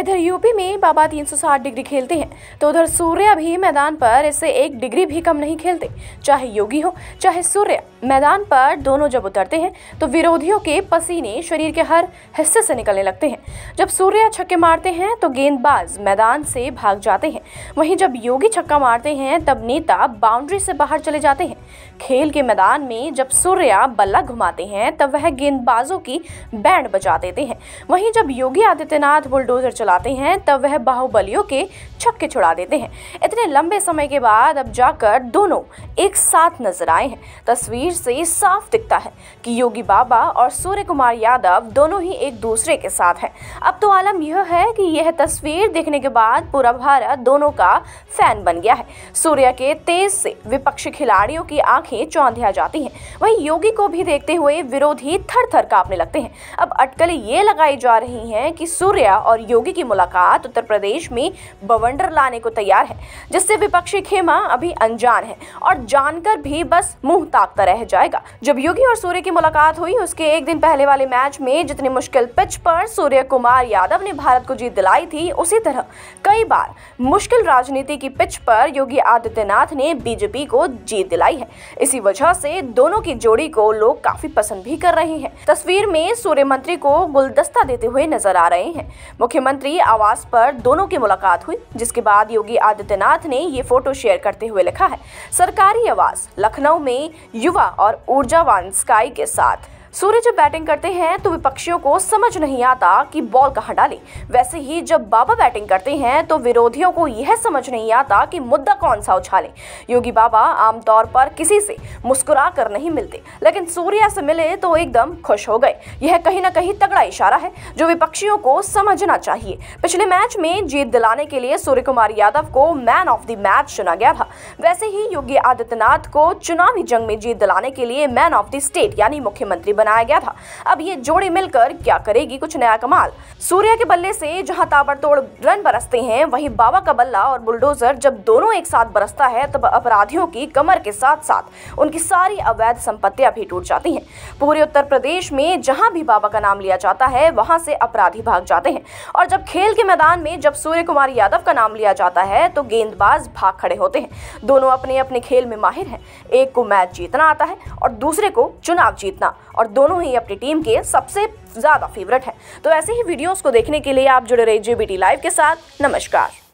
इधर यूपी में बाबा 360 डिग्री खेलते हैं तो उधर सूर्य भी मैदान पर इससे एक डिग्री भी कम नहीं खेलते चाहे योगी हो चाहे सूर्य मैदान पर दोनों जब उतरते हैं तो विरोधियों के पसीने शरीर के हर हिस्से से निकलने लगते हैं जब सूर्य छक्के मारते हैं तो गेंदबाज मैदान से भाग जाते हैं वहीं जब योगी छक्का मारते हैं तब नेता बाउंड्री से बाहर चले जाते हैं खेल के मैदान में जब सूर्या बल्ला घुमाते हैं तब वह गेंदबाजों की बैंड बजा देते हैं वहीं जब योगी आदित्यनाथ बुलडोजर चला चलाते हैं तब वह बाहुबलियों के छक्के छुड़ा देते हैं इतने लंबे समय के बाद अब जाकर दोनों एक साथ नजर आए हैं तस्वीर से साफ दिखता है कि योगी बाबा और सूर्य कुमार यादव दोनों ही एक दूसरे के साथ हैं अब तो आलम यह है कि यह तस्वीर देखने के बाद पूरा भारत दोनों का फैन बन गया है सूर्य के तेज से विपक्षी खिलाड़ियों की आंखें चौंधिया जाती हैं वही योगी को भी देखते हुए विरोधी थर थर कांपने लगते हैं अब अटकलें ये लगाई जा रही हैं कि सूर्य और योगी की मुलाकात उत्तर प्रदेश में बवंडर लाने को तैयार है जिससे विपक्षी खेमा अभी अनजान है और जानकर भी बस मुंह ताकता रह जाएगा जब योगी और सूर्य की मुलाकात हुई उसके एक दिन पहले वाले मैच में जितनी मुश्किल पिच पर सूर्य कुमार यादव ने भारत को जीत दिलाई थी उसी तरह कई बार मुश्किल राजनीति की पिच पर योगी आदित्यनाथ ने बीजेपी को जीत दिलाई है इसी वजह से दोनों की जोड़ी को लोग काफी पसंद भी कर रहे हैं तस्वीर में सूर्य मंत्री को गुलदस्ता देते हुए नजर आ रहे हैं मुख्यमंत्री मुख्यमंत्री आवास पर दोनों की मुलाकात हुई जिसके बाद योगी आदित्यनाथ ने ये फोटो शेयर करते हुए लिखा है सरकारी आवास लखनऊ में युवा और ऊर्जावान स्काई के साथ सूर्य जब बैटिंग करते हैं तो विपक्षियों को समझ नहीं आता कि बॉल कहाँ डाले वैसे ही जब बाबा बैटिंग करते हैं तो विरोधियों को यह समझ नहीं आता कि मुद्दा कौन सा उछाले योगी बाबा आमतौर पर किसी से मुस्कुरा कर नहीं मिलते लेकिन सूर्य से मिले तो एकदम खुश हो गए यह कहीं ना कहीं तगड़ा इशारा है जो विपक्षियों को समझना चाहिए पिछले मैच में जीत दिलाने के लिए सूर्य कुमार यादव को मैन ऑफ द मैच चुना गया था वैसे ही योगी आदित्यनाथ को चुनावी जंग में जीत दिलाने के लिए मैन ऑफ द स्टेट यानी मुख्यमंत्री बनाया गया था अब ये जोड़ी मिलकर क्या करेगी कुछ नया कमाल सूर्या के बल्ले से जहां ताबड़तोड़ रन बरसते हैं वहीं बाबा का बल्ला और बुलडोजर जब दोनों एक साथ बरसता है तब अपराधियों की कमर के साथ साथ उनकी सारी अवैध संपत्तियां भी टूट जाती हैं पूरे उत्तर प्रदेश में जहां भी बाबा का नाम लिया जाता है वहां से अपराधी भाग जाते हैं और जब खेल के मैदान में जब सूर्य कुमार यादव का नाम लिया जाता है तो गेंदबाज भाग खड़े होते हैं दोनों अपने अपने खेल में माहिर हैं एक को मैच जीतना आता है और दूसरे को चुनाव जीतना और दोनों ही अपनी टीम के सबसे ज़्यादा फेवरेट हैं तो ऐसे ही वीडियोस को देखने के लिए आप जुड़े रहिए जेबीटी लाइव के साथ नमस्कार